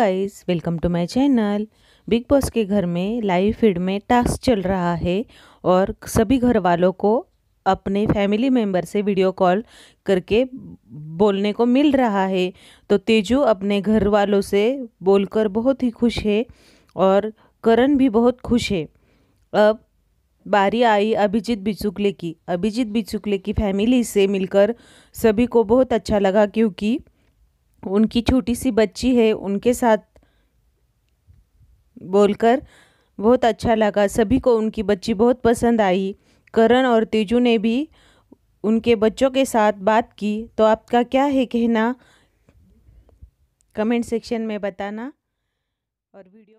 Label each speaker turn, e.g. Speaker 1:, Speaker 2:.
Speaker 1: guys welcome to my channel Bigg Boss के घर में लाइव फीड में टास्क चल रहा है और सभी घर वालों को अपने फैमिली मेम्बर से वीडियो कॉल करके बोलने को मिल रहा है तो तेजू अपने घर वालों से बोलकर बहुत ही खुश है और करण भी बहुत खुश है अब बारी आई अभिजीत बिचुकले की अभिजीत बिचुकले की फैमिली से मिलकर सभी को बहुत अच्छा लगा क्योंकि उनकी छोटी सी बच्ची है उनके साथ बोलकर बहुत अच्छा लगा सभी को उनकी बच्ची बहुत पसंद आई करण और तेजू ने भी उनके बच्चों के साथ बात की तो आपका क्या है कहना कमेंट सेक्शन में बताना
Speaker 2: और वीडियो